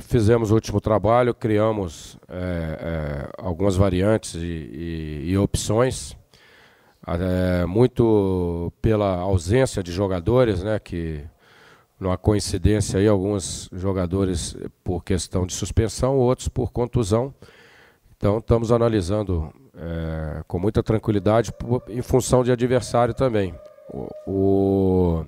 Fizemos o último trabalho, criamos é, é, algumas variantes e, e, e opções, é, muito pela ausência de jogadores, né, que numa coincidência aí, alguns jogadores por questão de suspensão, outros por contusão. Então estamos analisando é, com muita tranquilidade em função de adversário também. o, o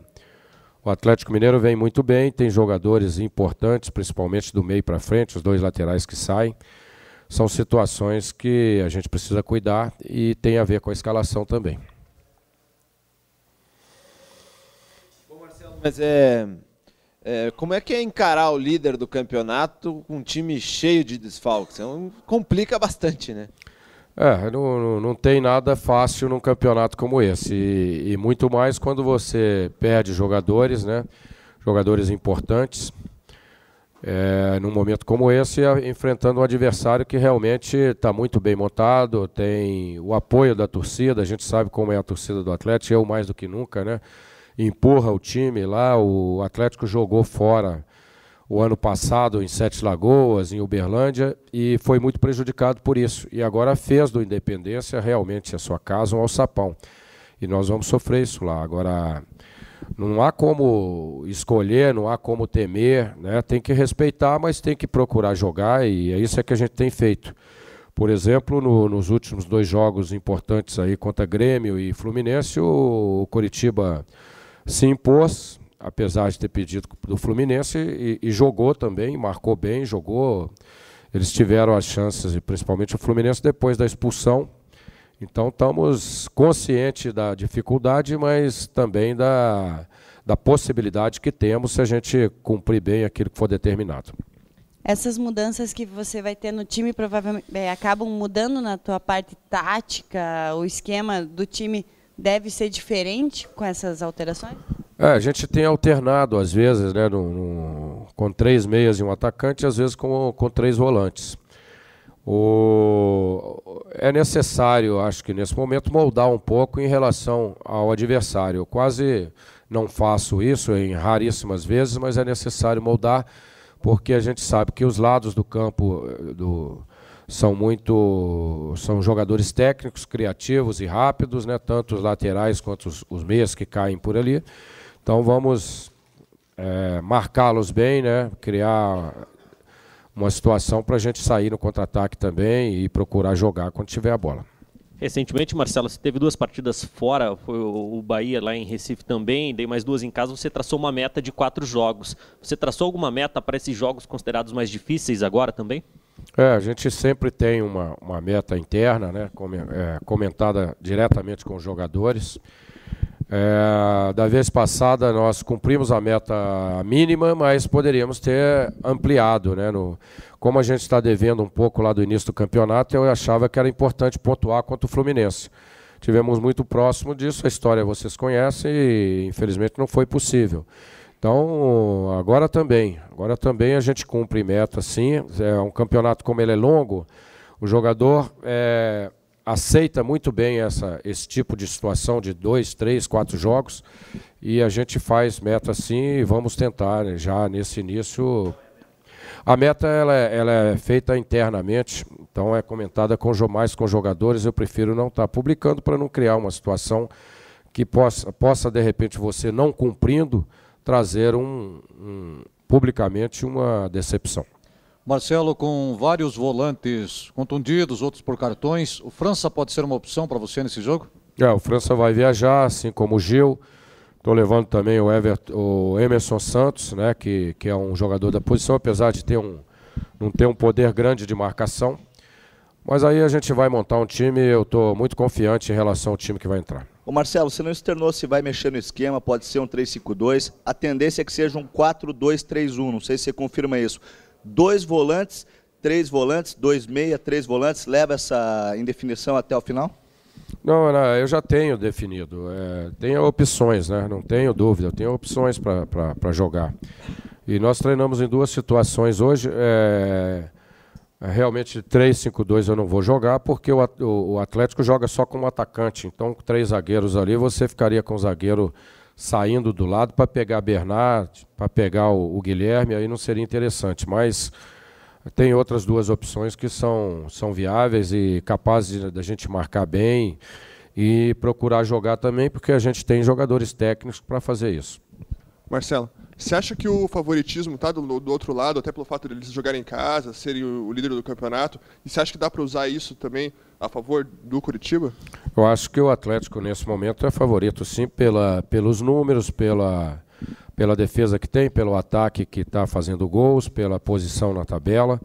o Atlético Mineiro vem muito bem, tem jogadores importantes, principalmente do meio para frente, os dois laterais que saem. São situações que a gente precisa cuidar e tem a ver com a escalação também. Bom, Marcelo, mas é, é como é que é encarar o líder do campeonato com um time cheio de desfalques? É um, complica bastante, né? É, não, não tem nada fácil num campeonato como esse. E, e, muito mais quando você perde jogadores, né? Jogadores importantes. É, num momento como esse, enfrentando um adversário que realmente está muito bem montado, tem o apoio da torcida, a gente sabe como é a torcida do Atlético, eu mais do que nunca, né? Empurra o time lá, o Atlético jogou fora o ano passado em Sete Lagoas, em Uberlândia, e foi muito prejudicado por isso. E agora fez do Independência realmente a sua casa um alçapão. E nós vamos sofrer isso lá. Agora, não há como escolher, não há como temer, né? tem que respeitar, mas tem que procurar jogar, e é isso é que a gente tem feito. Por exemplo, no, nos últimos dois jogos importantes aí contra Grêmio e Fluminense, o, o Coritiba se impôs, apesar de ter pedido do Fluminense, e, e jogou também, marcou bem, jogou. Eles tiveram as chances, principalmente o Fluminense, depois da expulsão. Então estamos conscientes da dificuldade, mas também da, da possibilidade que temos se a gente cumprir bem aquilo que for determinado. Essas mudanças que você vai ter no time provavelmente é, acabam mudando na tua parte tática, o esquema do time deve ser diferente com essas alterações? É, a gente tem alternado, às vezes, né, no, no, com três meias e um atacante, às vezes com, com três volantes. O... É necessário, acho que nesse momento, moldar um pouco em relação ao adversário. Eu quase não faço isso em raríssimas vezes, mas é necessário moldar, porque a gente sabe que os lados do campo eh, do... são muito. são jogadores técnicos, criativos e rápidos, né? tanto os laterais quanto os, os meias que caem por ali. Então vamos é, marcá-los bem, né? criar uma situação para a gente sair no contra-ataque também e procurar jogar quando tiver a bola. Recentemente, Marcelo, você teve duas partidas fora, foi o Bahia lá em Recife também, dei mais duas em casa. Você traçou uma meta de quatro jogos. Você traçou alguma meta para esses jogos considerados mais difíceis agora também? É, a gente sempre tem uma, uma meta interna, né, é, comentada diretamente com os jogadores. É, da vez passada nós cumprimos a meta mínima, mas poderíamos ter ampliado. Né, no, como a gente está devendo um pouco lá do início do campeonato, eu achava que era importante pontuar contra o Fluminense. Tivemos muito próximo disso, a história vocês conhecem e infelizmente não foi possível. Então, agora também, agora também a gente cumpre meta, sim. É um campeonato como ele é longo, o jogador é, aceita muito bem essa, esse tipo de situação de dois, três, quatro jogos e a gente faz meta assim e vamos tentar né? já nesse início. A meta ela, é, ela é feita internamente, então é comentada com mais com jogadores. Eu prefiro não estar tá publicando para não criar uma situação que possa, possa de repente você não cumprindo trazer um, um publicamente uma decepção. Marcelo, com vários volantes contundidos, outros por cartões, o França pode ser uma opção para você nesse jogo? É, o França vai viajar, assim como o Gil. Estou levando também o, Everton, o Emerson Santos, né, que, que é um jogador da posição, apesar de ter um, não ter um poder grande de marcação. Mas aí a gente vai montar um time, eu estou muito confiante em relação ao time que vai entrar. O Marcelo, você não externou se vai mexer no esquema, pode ser um 3-5-2. A tendência é que seja um 4-2-3-1, não sei se você confirma isso dois volantes, três volantes, dois meia, três volantes, leva essa indefinição até o final? Não, não, eu já tenho definido. É, tenho opções, né? Não tenho dúvida. Eu tenho opções para jogar. E nós treinamos em duas situações hoje. É, realmente 3-5-2 eu não vou jogar, porque o, o Atlético joga só como atacante. Então, três zagueiros ali, você ficaria com o zagueiro saindo do lado para pegar Bernard, para pegar o, o, Guilherme, aí não seria interessante. Mas tem outras duas opções que são, são viáveis e capazes da gente marcar bem e procurar jogar também, porque a gente tem jogadores técnicos para fazer isso. Marcelo, você acha que o favoritismo está do, do outro lado, até pelo fato de eles jogarem em casa, serem o, o líder do campeonato? E você acha que dá para usar isso também a favor do Curitiba? Eu acho que o Atlético nesse momento é favorito, sim, pela, pelos números, pela, pela defesa que tem, pelo ataque que está fazendo gols, pela posição na tabela.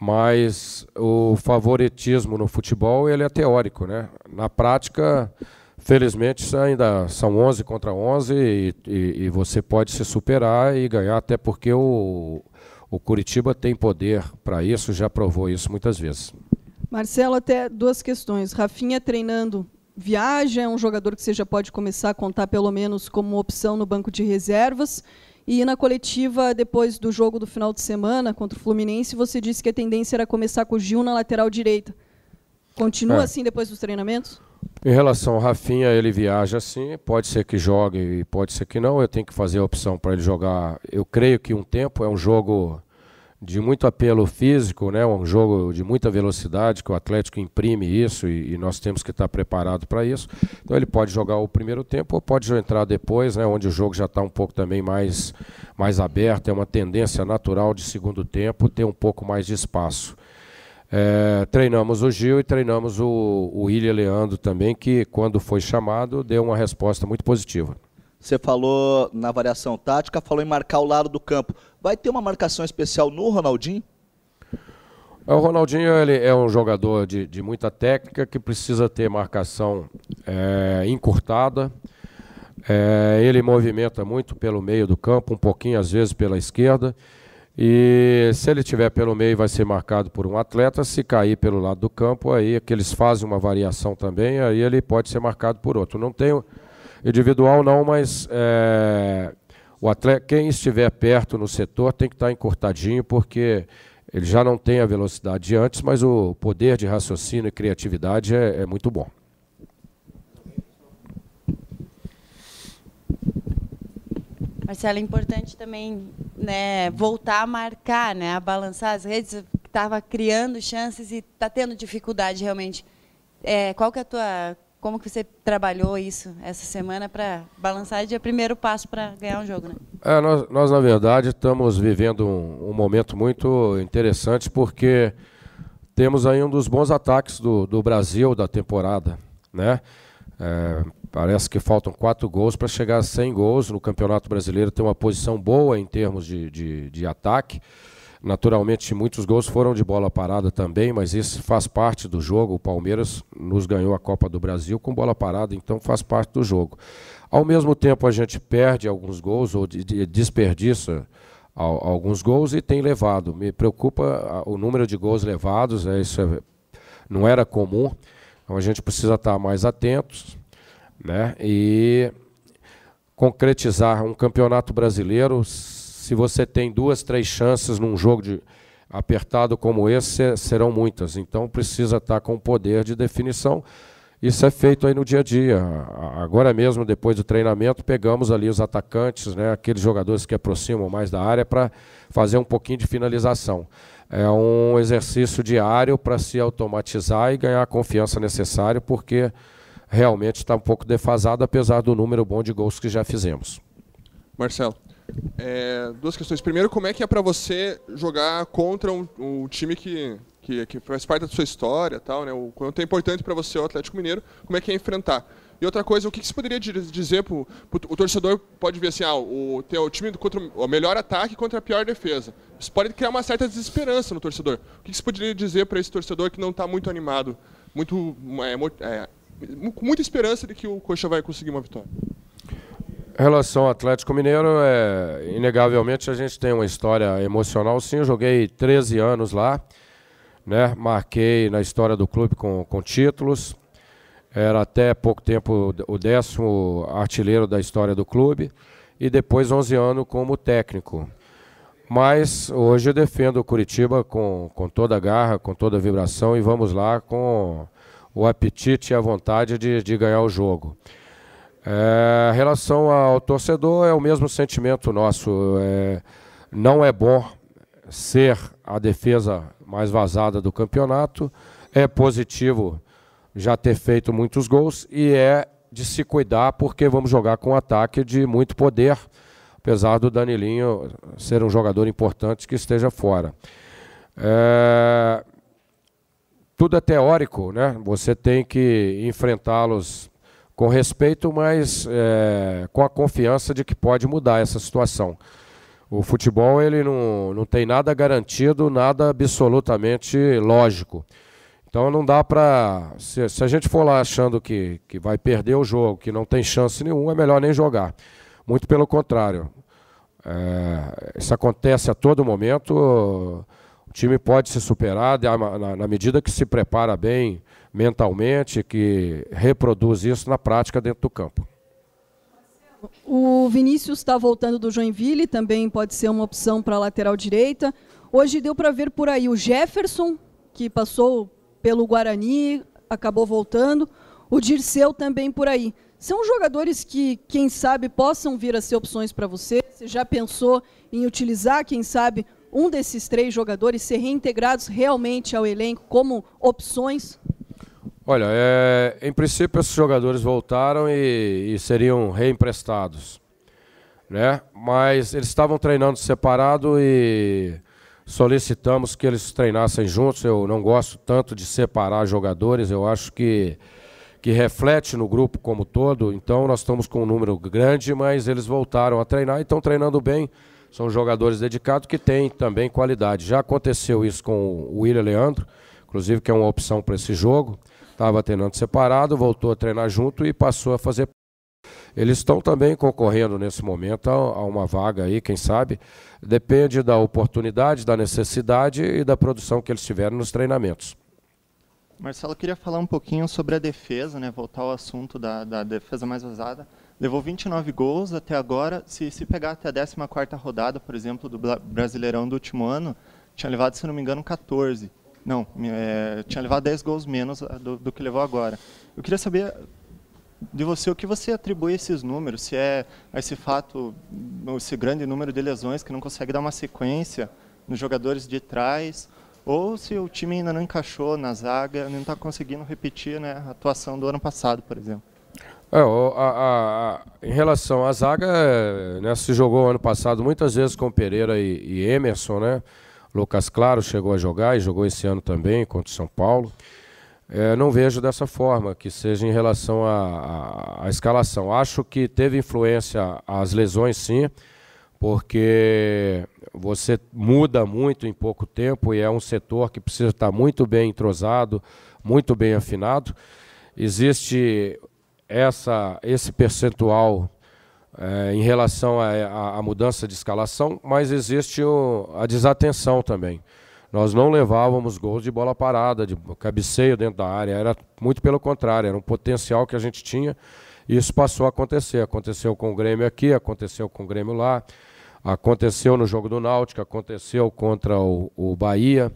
Mas o favoritismo no futebol ele é teórico, né? Na prática Felizmente, ainda são 11 contra 11 e, e, e, você pode se superar e ganhar, até porque o, o Curitiba tem poder para isso, já provou isso muitas vezes. Marcelo, até duas questões. Rafinha treinando viaja, é um jogador que você já pode começar a contar pelo menos como opção no banco de reservas. E na coletiva, depois do jogo do final de semana contra o Fluminense, você disse que a tendência era começar com o Gil na lateral direita. Continua é. assim depois dos treinamentos? Em relação ao Rafinha, ele viaja sim, pode ser que jogue e pode ser que não. Eu tenho que fazer a opção para ele jogar. Eu creio que um tempo é um jogo de muito apelo físico, né? um jogo de muita velocidade, que o Atlético imprime isso e, e nós temos que estar preparado para isso. Então ele pode jogar o primeiro tempo ou pode entrar depois, né? onde o jogo já está um pouco também mais, mais aberto, é uma tendência natural de segundo tempo ter um pouco mais de espaço. É, treinamos o Gil e treinamos o, o William Leandro também, que quando foi chamado deu uma resposta muito positiva. Você falou na variação tática, falou em marcar o lado do campo. Vai ter uma marcação especial no Ronaldinho? É, o Ronaldinho ele é um jogador de, de muita técnica que precisa ter marcação é, encurtada. É, ele movimenta muito pelo meio do campo, um pouquinho às vezes pela esquerda. E se ele tiver pelo meio, vai ser marcado por um atleta. Se cair pelo lado do campo, aí é que eles fazem uma variação também, aí ele pode ser marcado por outro. Não tem individual, não, mas é, o atleta, quem estiver perto no setor tem que estar encurtadinho, porque ele já não tem a velocidade de antes, mas o poder de raciocínio e criatividade é, é muito bom. Marcela, é importante também né, voltar a marcar, né, a balançar as redes, estava criando chances e está tendo dificuldade realmente. É, qual que é a tua. Como que você trabalhou isso essa semana para balançar e o primeiro passo para ganhar um jogo, né? É, nós, nós, na verdade, estamos vivendo um, um, momento muito interessante porque temos aí um dos bons ataques do, do Brasil da temporada, né? É, parece que faltam quatro gols para chegar a 100 gols no Campeonato Brasileiro. Tem uma posição boa em termos de, de, de ataque. Naturalmente, muitos gols foram de bola parada também, mas isso faz parte do jogo. O Palmeiras nos ganhou a Copa do Brasil com bola parada, então faz parte do jogo. Ao mesmo tempo, a gente perde alguns gols ou desperdiça alguns gols e tem levado. Me preocupa o número de gols levados, é, isso é, não era comum. Então a gente precisa estar mais atentos né? e concretizar um campeonato brasileiro. Se você tem duas, três chances num jogo de apertado como esse, serão muitas. Então precisa estar com poder de definição. Isso é feito aí no dia a dia. Agora mesmo, depois do treinamento, pegamos ali os atacantes, né, aqueles jogadores que aproximam mais da área, para fazer um pouquinho de finalização é um exercício diário para se automatizar e ganhar a confiança necessária, porque realmente está um pouco defasado, apesar do número bom de gols que já fizemos. Marcelo, é, duas questões. Primeiro, como é que é para você jogar contra um, um time que, que, que, faz parte da sua história, tal, né? O quanto é importante para você o Atlético Mineiro? Como é que é enfrentar? E outra coisa, o que, que você poderia dizer pro, pro, o torcedor pode ver assim, ah, o teu time contra o melhor ataque contra a pior defesa. Isso pode criar uma certa desesperança no torcedor. O que, que você poderia dizer para esse torcedor que não está muito animado, muito é, é, com muita esperança de que o Coxa vai conseguir uma vitória? Em relação ao Atlético Mineiro, é, inegavelmente a gente tem uma história emocional, sim. Eu joguei 13 anos lá, né? marquei na história do clube com, com títulos era até pouco tempo o décimo artilheiro da história do clube, e depois 11 anos como técnico. Mas hoje eu defendo o Curitiba com, com toda a garra, com toda a vibração, e vamos lá com o apetite e a vontade de, de ganhar o jogo. É, relação ao torcedor, é o mesmo sentimento nosso. É, não é bom ser a defesa mais vazada do campeonato. É positivo já ter feito muitos gols e é de se cuidar porque vamos jogar com um ataque de muito poder, apesar do Danilinho ser um jogador importante que esteja fora. É... Tudo é teórico, né? Você tem que enfrentá-los com respeito, mas é, com a confiança de que pode mudar essa situação. O futebol ele não, não tem nada garantido, nada absolutamente lógico. Então não dá para. Se, se, a gente for lá achando que, que vai perder o jogo, que não tem chance nenhuma, é melhor nem jogar. Muito pelo contrário. É, isso acontece a todo momento. O time pode se superar na, na medida que se prepara bem mentalmente, que reproduz isso na prática dentro do campo. O Vinícius está voltando do Joinville, também pode ser uma opção para a lateral direita. Hoje deu para ver por aí o Jefferson, que passou pelo Guarani, acabou voltando. O Dirceu também por aí. São jogadores que, quem sabe, possam vir a ser opções para você. Você já pensou em utilizar, quem sabe, um desses três jogadores ser reintegrados realmente ao elenco como opções? Olha, é, em princípio esses jogadores voltaram e, e seriam reemprestados, né? Mas eles estavam treinando separado e solicitamos que eles treinassem juntos. Eu não gosto tanto de separar jogadores, eu acho que, que reflete no grupo como todo. Então, nós estamos com um número grande, mas eles voltaram a treinar e estão treinando bem. São jogadores dedicados que têm também qualidade. Já aconteceu isso com o William Leandro, inclusive, que é uma opção para esse jogo. Estava treinando separado, voltou a treinar junto e passou a fazer eles estão também concorrendo nesse momento a, uma vaga aí, quem sabe. Depende da oportunidade, da necessidade e da produção que eles tiverem nos treinamentos. Marcelo, queria falar um pouquinho sobre a defesa, né? voltar ao assunto da, da defesa mais usada. Levou 29 gols até agora. Se, se pegar até a 14 rodada, por exemplo, do Brasileirão do último ano, tinha levado, se não me engano, 14. Não, é, tinha levado 10 gols menos ah, do, do que levou agora. Eu queria saber de você o que você atribui a esses números, se é esse fato, esse grande número de lesões que não consegue dar uma sequência nos jogadores de trás, ou se o time ainda não encaixou na zaga, não está conseguindo repetir né, a atuação do ano passado, por exemplo. É, a, a, a, em relação à zaga, né, se jogou ano passado muitas vezes com Pereira e, e Emerson, né? Lucas Claro chegou a jogar e jogou esse ano também contra o São Paulo. É, não vejo dessa forma, que seja em relação à escalação. Acho que teve influência as lesões, sim, porque você muda muito em pouco tempo e é um setor que precisa estar muito bem entrosado, muito bem afinado. Existe essa, esse percentual é, em relação à mudança de escalação, mas existe o, a desatenção também nós não levávamos gols de bola parada, de cabeceio dentro da área, era muito pelo contrário, era um potencial que a gente tinha e isso passou a acontecer. Aconteceu com o Grêmio aqui, aconteceu com o Grêmio lá, aconteceu no jogo do Náutico, aconteceu contra o, o Bahia.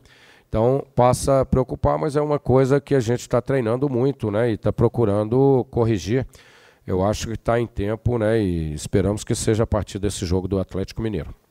Então passa a preocupar, mas é uma coisa que a gente está treinando muito né, e está procurando corrigir. Eu acho que está em tempo né, e esperamos que seja a partir desse jogo do Atlético Mineiro.